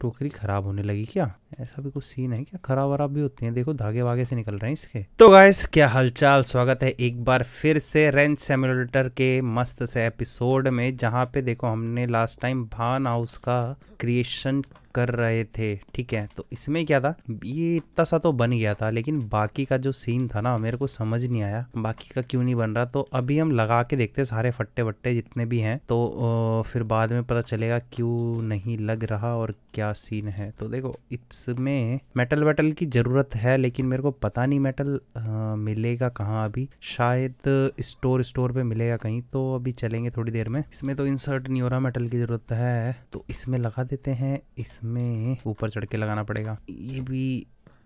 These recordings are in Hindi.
टोकरी खराब होने लगी क्या ऐसा भी कुछ सीन है क्या खराब वराब भी होती है देखो धागे वागे से निकल रहे हैं इसके तो गाइस क्या हालचाल स्वागत है एक बार फिर से रेंज सेमुलेटर के मस्त से एपिसोड में जहाँ पे देखो हमने लास्ट टाइम भान हाउस का क्रिएशन कर रहे थे ठीक है तो इसमें क्या था ये इतना सा तो बन गया था लेकिन बाकी का जो सीन था ना मेरे को समझ नहीं आया बाकी का क्यों नहीं बन रहा तो अभी हम लगा के देखते सारे फट्टे वट्टे जितने भी हैं तो फिर बाद में पता चलेगा क्यों नहीं लग रहा और क्या सीन है तो देखो इसमें मेटल वेटल की ज़रूरत है लेकिन मेरे को पता नहीं मेटल मिलेगा कहाँ अभी शायद स्टोर स्टोर पे मिलेगा कहीं तो अभी चलेंगे थोड़ी देर में इसमें तो इंसर्ट नहीं हो रहा मेटल की ज़रूरत है तो इसमें लगा देते हैं इस इसमें ऊपर चढ़ के लगाना पड़ेगा ये भी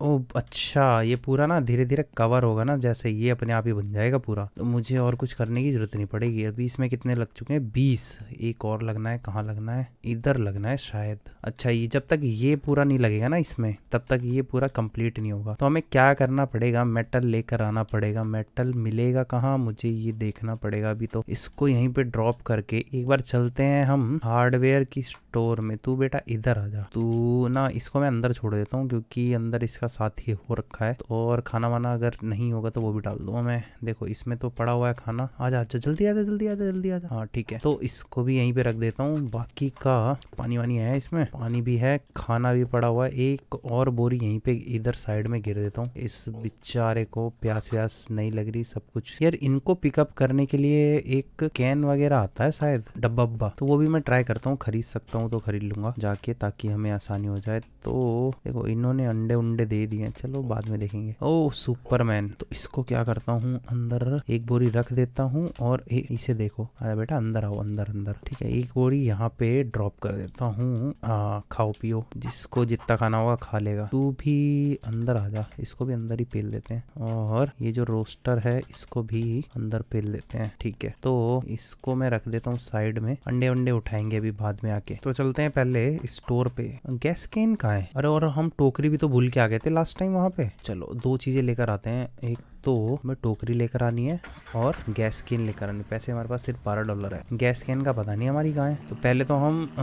ओ अच्छा ये पूरा ना धीरे धीरे कवर होगा ना जैसे ये अपने आप ही बन जाएगा पूरा तो मुझे और कुछ करने की ज़रूरत नहीं पड़ेगी अभी इसमें कितने लग चुके हैं बीस एक और लगना है कहाँ लगना है इधर लगना है शायद अच्छा ये जब तक ये पूरा नहीं लगेगा ना इसमें तब तक ये पूरा कंप्लीट नहीं होगा तो हमें क्या करना पड़ेगा मेटल लेकर आना पड़ेगा मेटल मिलेगा कहाँ मुझे ये देखना पड़ेगा अभी तो इसको यहीं पे ड्रॉप करके एक बार चलते हैं हम हार्डवेयर की स्टोर में तू बेटा इधर आ जा तू ना इसको मैं अंदर छोड़ देता हूँ क्योंकि अंदर इसका इसका साथ ही हो रखा है तो और खाना वाना अगर नहीं होगा तो वो भी डाल दूंगा मैं देखो इसमें तो पड़ा हुआ है खाना आजा अच्छा जल्दी आ जा जल्दी आ जा जल्दी आ जा हाँ ठीक है तो इसको भी यहीं पे रख देता हूँ बाकी का पानी वानी है इसमें पानी भी है खाना भी पड़ा हुआ है एक और बोरी यहीं पे इधर साइड में गिर देता हूँ इस बेचारे को प्यास व्यास नहीं लग रही सब कुछ यार इनको पिकअप करने के लिए एक कैन वगैरह आता है शायद डब्बा डब्बा तो वो भी मैं ट्राई करता हूँ खरीद सकता हूँ तो खरीद लूंगा जाके ताकि हमें आसानी हो जाए तो देखो इन्होंने अंडे उंडे दे दिए चलो बाद में देखेंगे ओ सुपरमैन तो इसको क्या करता हूँ अंदर एक बोरी रख देता हूँ और ए, इसे देखो अरे बेटा अंदर आओ अंदर अंदर ठीक है एक बोरी यहाँ पे ड्रॉप कर देता हूँ खाओ पियो जिसको जितना खाना होगा खा लेगा तू भी अंदर आ जा इसको भी अंदर ही पेल देते हैं और ये जो रोस्टर है इसको भी अंदर पेल देते हैं ठीक है तो इसको मैं रख देता हूँ साइड में अंडे वंडे उठाएंगे अभी बाद में आके तो चलते हैं पहले स्टोर पे गैस केन का है अरे और हम टोकरी भी तो भूल के आ गए थे लास्ट टाइम वहाँ पे चलो दो चीज़ें लेकर आते हैं एक तो हमें टोकरी लेकर आनी है और गैस कैन लेकर आनी पैसे हमारे पास सिर्फ बारह डॉलर है गैस कैन का पता नहीं हमारी कहाँ है तो पहले तो हम आ,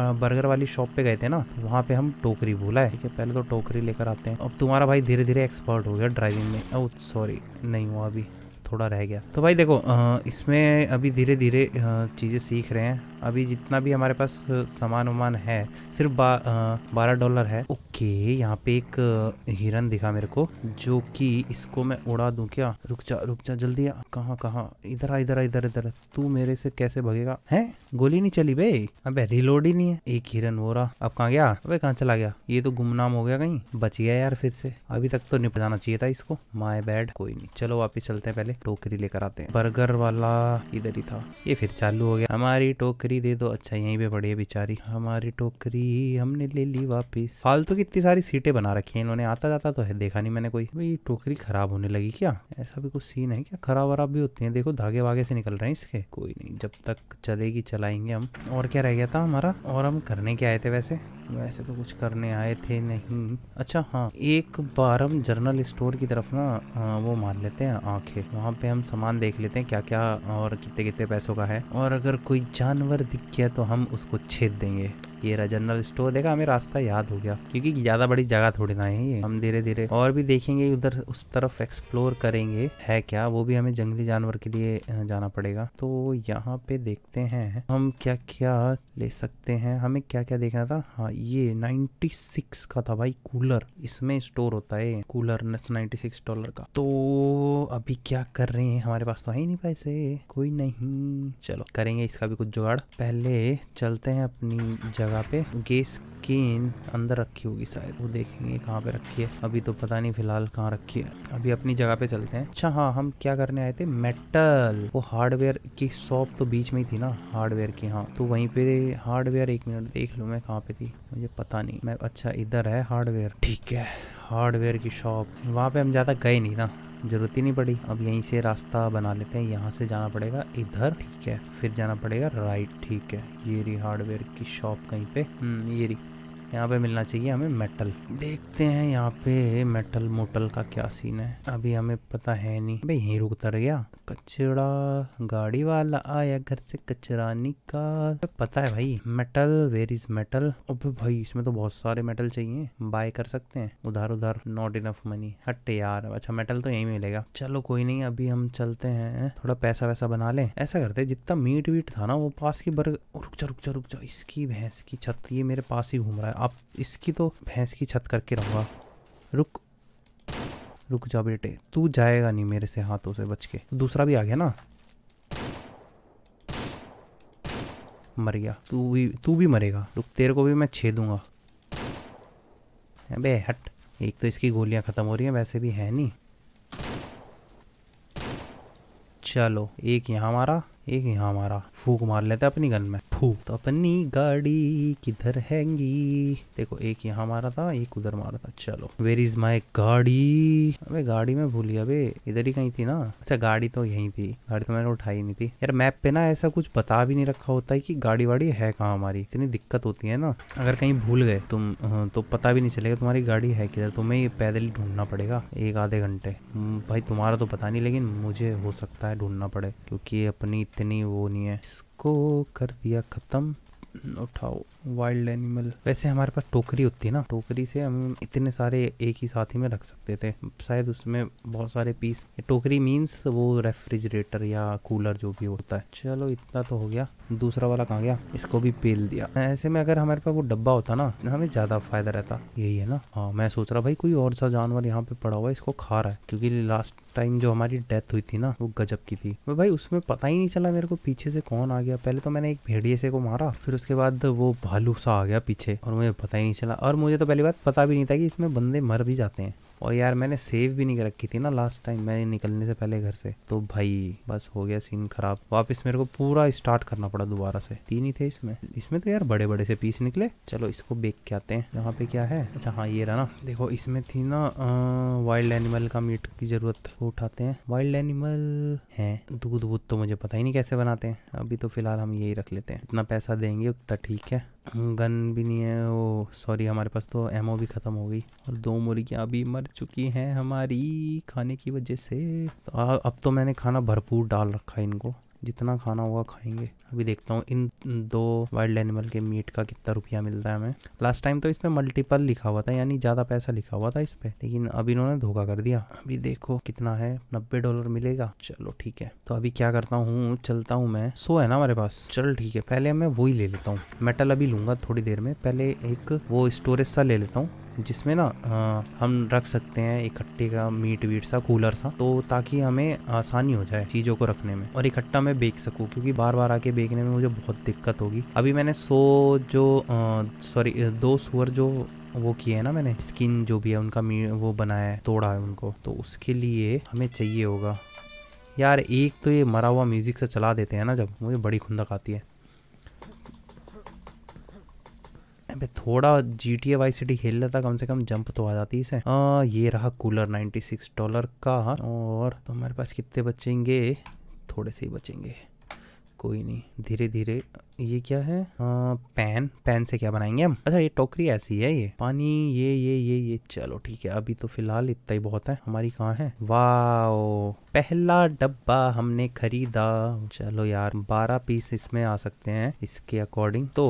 आ, बर्गर वाली शॉप पे गए थे ना वहाँ पे हम टोकरी भूला है ठीक है पहले तो टोकरी लेकर आते हैं अब तुम्हारा भाई धीरे धीरे एक्सपर्ट हो गया ड्राइविंग में ओ सॉरी नहीं हुआ अभी थोड़ा रह गया तो भाई देखो आ, इसमें अभी धीरे धीरे चीज़ें सीख रहे हैं अभी जितना भी हमारे पास सामान वामान है सिर्फ बारह डॉलर है ओके यहाँ पे एक हिरन दिखा मेरे को जो कि इसको मैं उड़ा दू क्या रुक जा रुक जा जल्दी आ कहाँ कहाँ इधर आ इधर आ इधर इधर तू मेरे से कैसे भगेगा है गोली नहीं चली बे अबे रिलोड ही नहीं है एक हिरन हो रहा अब कहाँ गया अबे कहाँ चला गया ये तो गुमनाम हो गया कहीं बच गया यार फिर से अभी तक तो निपट जाना चाहिए था इसको माए बैड कोई नहीं चलो वापिस चलते हैं पहले टोकरी लेकर आते हैं बर्गर वाला इधर ही था ये फिर चालू हो गया हमारी टोकरी टोकरी दे दो अच्छा यहीं पे पड़ी है बेचारी हमारी टोकरी हमने ले ली वापिस फालतू तो की इतनी सारी सीटें बना रखी है इन्होंने आता जाता तो है देखा नहीं मैंने कोई भाई टोकरी खराब होने लगी क्या ऐसा भी कुछ सीन है क्या खराब वराब भी होती है देखो धागे वागे से निकल रहे हैं इसके कोई नहीं जब तक चलेगी चलाएंगे हम और क्या रह गया था हमारा और हम करने के आए थे वैसे वैसे तो कुछ करने आए थे नहीं अच्छा हाँ एक बार हम जर्नल स्टोर की तरफ ना वो मार लेते हैं आंखें वहाँ पे हम सामान देख लेते हैं क्या क्या और कितने कितने पैसों का है और अगर कोई जानवर अगर दिख गया तो हम उसको छेद देंगे ये रहा जनरल स्टोर देखा हमें रास्ता याद हो गया क्योंकि ज़्यादा बड़ी जगह थोड़ी ना है ये हम धीरे धीरे और भी देखेंगे उधर उस तरफ एक्सप्लोर करेंगे है क्या वो भी हमें जंगली जानवर के लिए जाना पड़ेगा तो यहाँ पे देखते हैं हम क्या क्या ले सकते हैं हमें क्या क्या देखना था हाँ ये सिक्स का था भाई कूलर इसमें स्टोर होता है कूलर सिक्स डॉलर का तो अभी क्या कर रहे हैं हमारे पास तो है ही नहीं पैसे कोई नहीं चलो करेंगे इसका भी कुछ जुगाड़ पहले चलते हैं अपनी जगह जगह पे गैस केन अंदर रखी होगी शायद वो देखेंगे कहाँ पे रखी है अभी तो पता नहीं फिलहाल कहाँ रखी है अभी अपनी जगह पे चलते हैं अच्छा हाँ हम क्या करने आए थे मेटल वो हार्डवेयर की शॉप तो बीच में ही थी ना हार्डवेयर की हाँ तो वहीं पे हार्डवेयर एक मिनट देख लूँ मैं कहाँ पे थी मुझे पता नहीं मैं अच्छा इधर है हार्डवेयर ठीक है हार्डवेयर की शॉप वहाँ पे हम ज़्यादा गए नहीं ना ज़रूरत ही नहीं पड़ी अब यहीं से रास्ता बना लेते हैं यहाँ से जाना पड़ेगा इधर ठीक है फिर जाना पड़ेगा राइट ठीक है ये रही हार्डवेयर की शॉप कहीं पे हम्म, ये रही यहाँ पे मिलना चाहिए हमें मेटल देखते हैं यहाँ पे मेटल मोटल का क्या सीन है अभी हमें पता है नहीं भाई हीरो उतर गया कचरा गाड़ी वाला आया घर से कचरा निकाल पता है भाई मेटल वेर इज मेटल अब भाई इसमें तो बहुत सारे मेटल चाहिए बाय कर सकते हैं उधार उधार नॉट इनफ मनी हट यार अच्छा मेटल तो यही मिलेगा चलो कोई नहीं अभी हम चलते हैं थोड़ा पैसा वैसा बना ले ऐसा करते जितना मीट वीट था ना वो पास की बर्ग रुक जा रुक जा रुक जा इसकी भैंस की छत ये मेरे पास ही घूम रहा है आप इसकी तो भैंस की छत करके रहूँगा रुक रुक जा बेटे तू जाएगा नहीं मेरे से हाथों से बच के दूसरा भी आ गया ना मर गया तू भी तू भी मरेगा रुक तेरे को भी मैं छेदूंगा अबे हट एक तो इसकी गोलियां ख़त्म हो रही हैं वैसे भी है नहीं चलो एक यहाँ मारा एक यहाँ हमारा फूक मार लेते हैं अपनी गन में फूक तो अपनी गाड़ी किधर हैंगी देखो एक यहाँ मारा था एक उधर मारा था चलो वेर इज माई गाड़ी अबे गाड़ी में भूलिया अबे इधर ही कहीं थी ना अच्छा गाड़ी तो यहीं थी गाड़ी तो मैंने उठाई नहीं थी यार मैप पे ना ऐसा कुछ बता भी नहीं रखा होता है कि गाड़ी वाड़ी है कहाँ हमारी इतनी दिक्कत होती है ना अगर कहीं भूल गए तुम हाँ, तो पता भी नहीं चलेगा तुम्हारी गाड़ी है किधर तुम्हें ये पैदल ही ढूंढना पड़ेगा एक आधे घंटे हम्म, भाई तुम्हारा तो पता नहीं लेकिन मुझे हो सकता है ढूंढना पड़े क्योंकि अपनी इतनी वो नहीं है इसको कर दिया ख़त्म उठाओ वाइल्ड एनिमल वैसे हमारे पास टोकरी होती है ना टोकरी से हम इतने सारे एक ही साथ ही में रख सकते थे शायद उसमें बहुत सारे पीस टोकरी मीन्स वो रेफ्रिजरेटर या कूलर जो भी होता है चलो इतना तो हो गया दूसरा वाला कहाँ गया इसको भी पेल दिया ऐसे में अगर हमारे पास वो डब्बा होता ना हमें ज़्यादा फायदा रहता यही है ना हाँ मैं सोच रहा भाई कोई और सा जानवर यहाँ पे पड़ा हुआ है इसको खा रहा है क्योंकि लास्ट टाइम जो हमारी डेथ हुई थी ना वो गजब की थी भाई उसमें पता ही नहीं चला मेरे को पीछे से कौन आ गया पहले तो मैंने एक भेड़िए से को मारा फिर उसके बाद वो भालू सा आ गया पीछे और मुझे पता ही नहीं चला और मुझे तो पहली बात पता भी नहीं था कि इसमें बंदे मर भी जाते हैं और यार मैंने सेव भी नहीं कर रखी थी ना लास्ट टाइम मैं निकलने से पहले घर से तो भाई बस हो गया सीन खराब वापस मेरे को पूरा स्टार्ट करना पड़ा दोबारा से तीन ही थे इसमें इसमें तो यार बड़े बड़े से पीस निकले चलो इसको बेच के आते हैं यहाँ पे क्या है अच्छा हाँ ये रहा ना देखो इसमें थी ना वाइल्ड एनिमल का मीट की जरूरत वो उठाते हैं वाइल्ड एनिमल है दूध वूध तो मुझे पता ही नहीं कैसे बनाते हैं अभी तो फिलहाल हम यही रख लेते हैं इतना पैसा देंगे उतना ठीक है गन भी नहीं है वो सॉरी हमारे पास तो एमओ भी ख़त्म हो गई और दो मुर्गियाँ अभी मर चुकी हैं हमारी खाने की वजह से तो आ, अब तो मैंने खाना भरपूर डाल रखा है इनको जितना खाना होगा खाएंगे अभी देखता हूँ इन दो वाइल्ड एनिमल के मीट का कितना रुपया मिलता है हमें लास्ट टाइम तो इस पर मल्टीपल लिखा हुआ था यानी ज़्यादा पैसा लिखा हुआ था इस पर लेकिन अभी इन्होंने धोखा कर दिया अभी देखो कितना है नब्बे डॉलर मिलेगा चलो ठीक है तो अभी क्या करता हूँ चलता हूँ मैं सो है ना हमारे पास चल ठीक है पहले मैं वही ले लेता हूँ मेटल अभी लूँगा थोड़ी देर में पहले एक वो स्टोरेज सा ले लेता हूँ जिसमें ना आ, हम रख सकते हैं इकट्ठे का मीट वीट सा कूलर सा तो ताकि हमें आसानी हो जाए चीज़ों को रखने में और इकट्ठा मैं बेच सकूँ क्योंकि बार बार आके बेचने में मुझे बहुत दिक्कत होगी अभी मैंने सो जो सॉरी दो सुअर जो वो किए है ना मैंने स्किन जो भी है उनका वो बनाया है तोड़ा है उनको तो उसके लिए हमें चाहिए होगा यार एक तो ये मरा हुआ म्यूज़िक से चला देते हैं ना जब मुझे बड़ी खुंदक आती है अबे थोड़ा G T A vice city खेल लेता कम से कम जंप तो आ जाती इसे आ, ये रहा कूलर 96 डॉलर का और तो हमारे पास कितने बचेंगे थोड़े से ही बचेंगे कोई नहीं धीरे धीरे ये क्या है आ, पैन पैन से क्या बनाएंगे हम अच्छा ये टोकरी ऐसी है ये पानी ये ये ये ये चलो ठीक है अभी तो फिलहाल इतना ही बहुत है हमारी कहाँ है वाओ पहला डब्बा हमने खरीदा चलो यार बारह पीस इसमें आ सकते हैं इसके अकॉर्डिंग तो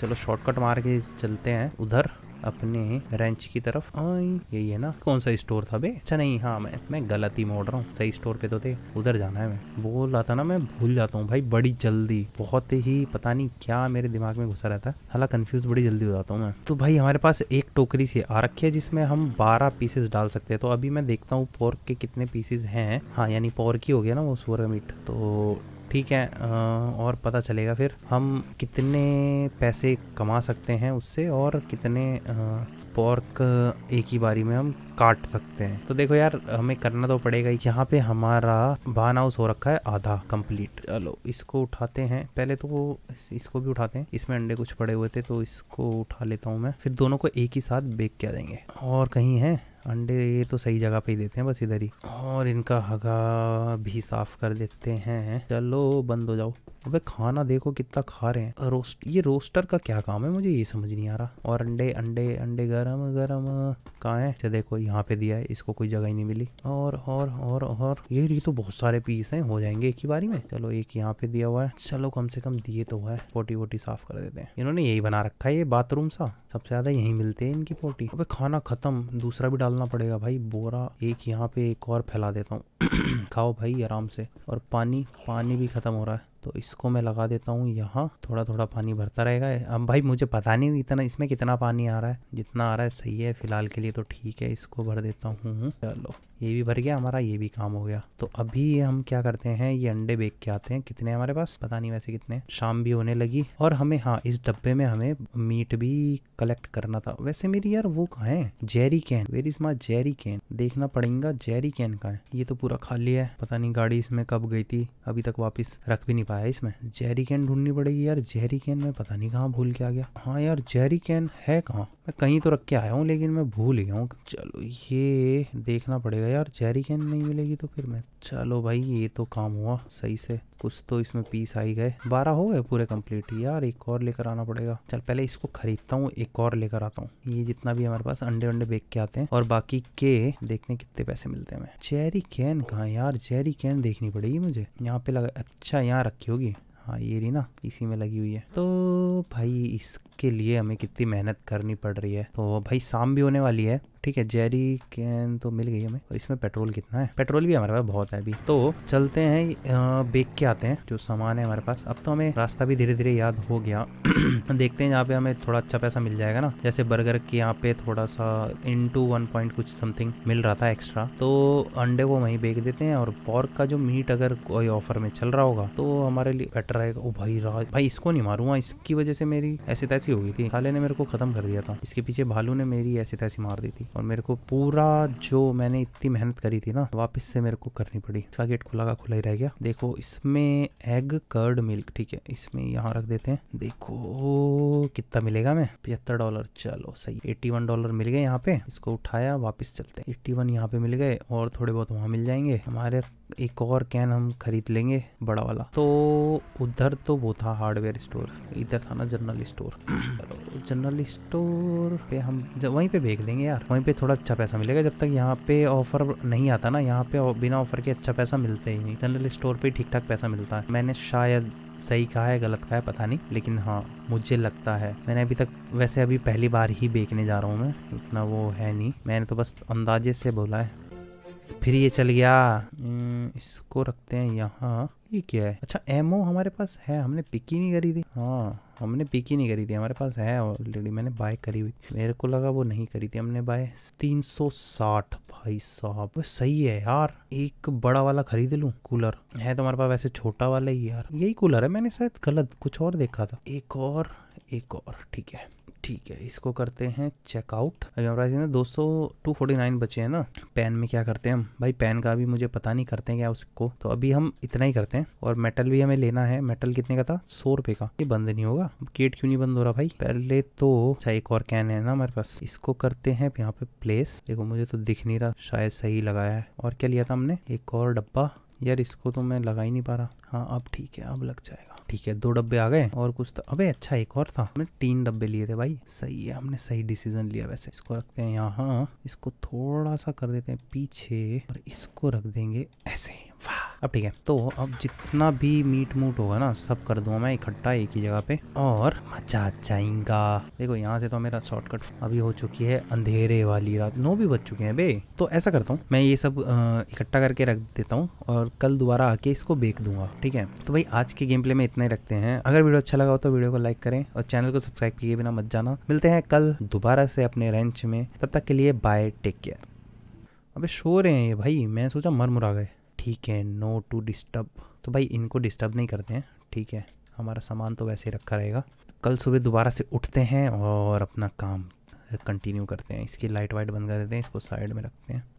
चलो शॉर्टकट मार के चलते हैं उधर अपने रेंच की तरफ आई यही है ना कौन सा स्टोर था बे अच्छा नहीं हाँ मैं मैं ही मोड़ रहा हूँ सही स्टोर पे तो थे उधर जाना है मैं बोल रहा था ना मैं भूल जाता हूँ भाई बड़ी जल्दी बहुत ही पता नहीं क्या मेरे दिमाग में घुसा रहता है हालांकि कन्फ्यूज बड़ी जल्दी हो जाता हूँ मैं तो भाई हमारे पास एक टोकरी सी आ रखी है जिसमें हम बारह पीसेस डाल सकते हैं तो अभी मैं देखता हूँ पोर्क के कितने पीसेस हैं हाँ यानी पोर्क ही हो गया ना वो सुअर का मीट तो ठीक है और पता चलेगा फिर हम कितने पैसे कमा सकते हैं उससे और कितने पॉर्क एक ही बारी में हम काट सकते हैं तो देखो यार हमें करना तो पड़ेगा ही यहाँ पे हमारा बान हाउस हो रखा है आधा कंप्लीट चलो इसको उठाते हैं पहले तो वो इसको भी उठाते हैं इसमें अंडे कुछ पड़े हुए थे तो इसको उठा लेता हूँ मैं फिर दोनों को एक ही साथ बेक किया देंगे और कहीं है अंडे ये तो सही जगह पे ही देते हैं बस इधर ही और इनका हगा भी साफ कर देते हैं चलो बंद हो जाओ अबे खाना देखो कितना खा रहे हैं रोस्ट ये रोस्टर का क्या काम है मुझे ये समझ नहीं आ रहा और अंडे अंडे अंडे गरम गरम कहाँ है अच्छा देखो यहाँ पे दिया है इसको कोई जगह ही नहीं मिली और और और और ये रही तो बहुत सारे पीस हैं हो जाएंगे एक ही बारी में चलो एक यहाँ पे दिया हुआ है चलो कम से कम दिए तो हुआ है पोटी वोटी साफ कर देते हैं इन्होंने यही बना रखा है ये बाथरूम सा सबसे ज्यादा यही मिलते हैं इनकी पोटी अब खाना खत्म दूसरा भी डालना निकालना पड़ेगा भाई बोरा एक यहाँ पे एक और फैला देता हूँ खाओ भाई आराम से और पानी पानी भी ख़त्म हो रहा है तो इसको मैं लगा देता हूँ यहाँ थोड़ा थोड़ा पानी भरता रहेगा अब भाई मुझे पता नहीं इतना इसमें कितना पानी आ रहा है जितना आ रहा है सही है फिलहाल के लिए तो ठीक है इसको भर देता हूँ चलो ये भी भर गया हमारा ये भी काम हो गया तो अभी हम क्या करते हैं ये अंडे बेच के आते हैं कितने हमारे पास पता नहीं वैसे कितने शाम भी होने लगी और हमें हाँ इस डब्बे में हमें मीट भी कलेक्ट करना था वैसे मेरी यार वो कहा है jerry can very my jerry can देखना पड़ेगा जेरी कैन का है ये तो पूरा खाली है पता नहीं गाड़ी इसमें कब गई थी अभी तक वापिस रख भी नहीं पाया इसमें जेरी कैन ढूंढनी पड़ेगी यार जेरी कैन में पता नहीं कहाँ भूल के आ गया हाँ यार जेरी कैन है कहाँ मैं कहीं तो रख के आया हूँ लेकिन मैं भूल गया हूँ चलो ये देखना पड़ेगा है यार जेरी कैन नहीं मिलेगी तो फिर मैं चलो भाई ये तो काम हुआ सही से कुछ तो इसमें पीस आई गए बारह हो गए पूरे कम्प्लीट यार एक और लेकर आना पड़ेगा चल पहले इसको खरीदता हूँ एक और लेकर आता हूँ ये जितना भी हमारे पास अंडे अंडे बेच के आते हैं और बाकी के देखने कितने पैसे मिलते हैं जेरी कैन कहा यार जेरी कैन देखनी पड़ेगी मुझे यहाँ पे लगा अच्छा यहाँ रखी होगी हाँ ये रही ना इसी में लगी हुई है तो भाई इसके लिए हमें कितनी मेहनत करनी पड़ रही है तो भाई शाम भी होने वाली है ठीक है जेरी कैन तो मिल गई हमें और इसमें पेट्रोल कितना है पेट्रोल भी हमारे पास बहुत है अभी तो चलते हैं बेच के आते हैं जो सामान है हमारे पास अब तो हमें रास्ता भी धीरे धीरे याद हो गया देखते हैं यहाँ पे हमें थोड़ा अच्छा पैसा मिल जाएगा ना जैसे बर्गर के यहाँ पे थोड़ा सा इन टू वन पॉइंट कुछ समथिंग मिल रहा था एक्स्ट्रा तो अंडे को वहीं बेच देते हैं और पॉर्क का जो मीट अगर कोई ऑफर में चल रहा होगा तो हमारे लिए बेटर रहेगा ओ भाई राज भाई इसको नहीं मारूंगा इसकी वजह से मेरी ऐसी तैसी हो गई थी खाले ने मेरे को खत्म कर दिया था इसके पीछे भालू ने मेरी ऐसी तैसी मार दी थी और मेरे को पूरा जो मैंने इतनी मेहनत करी थी ना वापस से मेरे को करनी पड़ी इसका गेट खुला का खुला ही रह गया देखो इसमें एग कर्ड मिल्क ठीक है इसमें यहाँ रख देते हैं देखो कितना मिलेगा मैं पिहत्तर डॉलर चलो सही एट्टी वन डॉलर मिल गए यहाँ पे इसको उठाया वापिस चलते एट्टी वन यहाँ पे मिल गए और थोड़े बहुत वहाँ मिल जाएंगे हमारे एक और कैन हम खरीद लेंगे बड़ा वाला तो उधर तो वो था हार्डवेयर स्टोर इधर था ना जनरल स्टोर जनरल स्टोर पे हम वहीं पे भेज देंगे यार वहीं पे थोड़ा अच्छा पैसा मिलेगा जब तक यहाँ पे ऑफर नहीं आता ना यहाँ पे बिना ऑफर के अच्छा पैसा मिलते ही नहीं जनरल स्टोर पे ठीक ठाक पैसा मिलता है मैंने शायद सही कहा है गलत कहा है पता नहीं लेकिन हाँ मुझे लगता है मैंने अभी तक वैसे अभी पहली बार ही बेचने जा रहा हूँ मैं इतना वो है नहीं मैंने तो बस अंदाजे से बोला है फिर ये चल गया हम्म, इसको रखते हैं यहाँ ये क्या है अच्छा एमओ हमारे पास है हमने पिक ही नहीं करी थी हाँ हमने पिक ही नहीं करी थी हमारे पास है ऑलरेडी मैंने बाय करी हुई मेरे को लगा वो नहीं करी थी हमने बाय 360 भाई साहब सही है यार एक बड़ा वाला खरीद लू कूलर है तो हमारे पास वैसे छोटा वाला ही यार यही कूलर है मैंने शायद गलत कुछ और देखा था एक और एक और ठीक है ठीक है इसको करते हैं चेकआउट अभी हमारा दो सौ टू फोर्टी नाइन बचे हैं ना पेन में क्या करते हैं हम भाई पेन का भी मुझे पता नहीं करते हैं क्या उसको तो अभी हम इतना ही करते हैं और मेटल भी हमें लेना है मेटल कितने का था सौ रुपए का ये बंद नहीं होगा गेट क्यों नहीं बंद हो रहा भाई पहले तो अच्छा एक और कैन है ना हमारे पास इसको करते हैं यहाँ पे प्लेस देखो मुझे तो दिख नहीं रहा शायद सही लगाया है और क्या लिया था हमने एक और डब्बा यार इसको तो मैं लगा ही नहीं पा रहा हाँ अब ठीक है अब लग जाएगा ठीक है दो डब्बे आ गए और कुछ तो अबे अच्छा एक और था हमने तीन डब्बे लिए थे भाई सही है हमने सही डिसीजन लिया वैसे इसको रखते हैं यहाँ इसको थोड़ा सा कर देते हैं पीछे और इसको रख देंगे ऐसे अब ठीक है तो अब जितना भी मीट मूट होगा ना सब कर दूंगा मैं इकट्ठा एक ही जगह पे और मजा आ जाएगा देखो यहाँ से तो मेरा शॉर्टकट अभी हो चुकी है अंधेरे वाली रात नौ भी बज चुके हैं बे तो ऐसा करता हूँ मैं ये सब इकट्ठा करके रख देता हूँ और कल दोबारा आके इसको बेच दूंगा ठीक है तो भाई आज के गेम प्ले में इतना ही रखते हैं अगर वीडियो अच्छा लगा हो तो वीडियो को लाइक करें और चैनल को सब्सक्राइब किए बिना मत जाना मिलते हैं कल दोबारा से अपने रेंच में तब तक के लिए बाय टेक केयर अबे सो रहे हैं ये भाई मैं सोचा मर मुरा गए ठीक है नो टू डिस्टर्ब तो भाई इनको डिस्टर्ब नहीं करते हैं ठीक है हमारा सामान तो वैसे ही रखा रहेगा कल सुबह दोबारा से उठते हैं और अपना काम कंटिन्यू करते हैं इसकी लाइट वाइट बंद कर देते हैं इसको साइड में रखते हैं